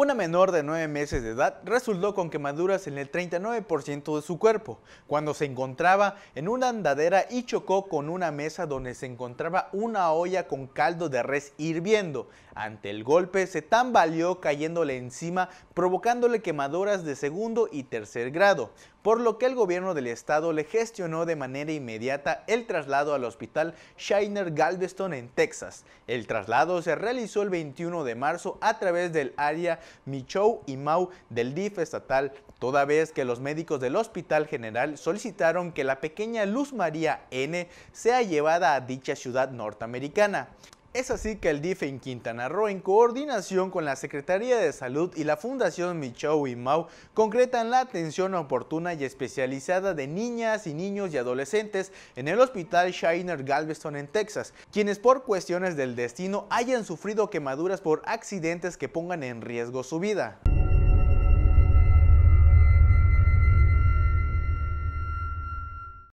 Una menor de 9 meses de edad resultó con quemaduras en el 39% de su cuerpo cuando se encontraba en una andadera y chocó con una mesa donde se encontraba una olla con caldo de res hirviendo. Ante el golpe se tambaleó cayéndole encima provocándole quemaduras de segundo y tercer grado, por lo que el gobierno del estado le gestionó de manera inmediata el traslado al hospital Shiner Galveston en Texas. El traslado se realizó el 21 de marzo a través del área Michou y Mau del DIF estatal, toda vez que los médicos del Hospital General solicitaron que la pequeña Luz María N sea llevada a dicha ciudad norteamericana. Es así que el DIF e en Quintana Roo, en coordinación con la Secretaría de Salud y la Fundación Michou y Mau, concretan la atención oportuna y especializada de niñas y niños y adolescentes en el Hospital Shiner Galveston en Texas, quienes por cuestiones del destino hayan sufrido quemaduras por accidentes que pongan en riesgo su vida.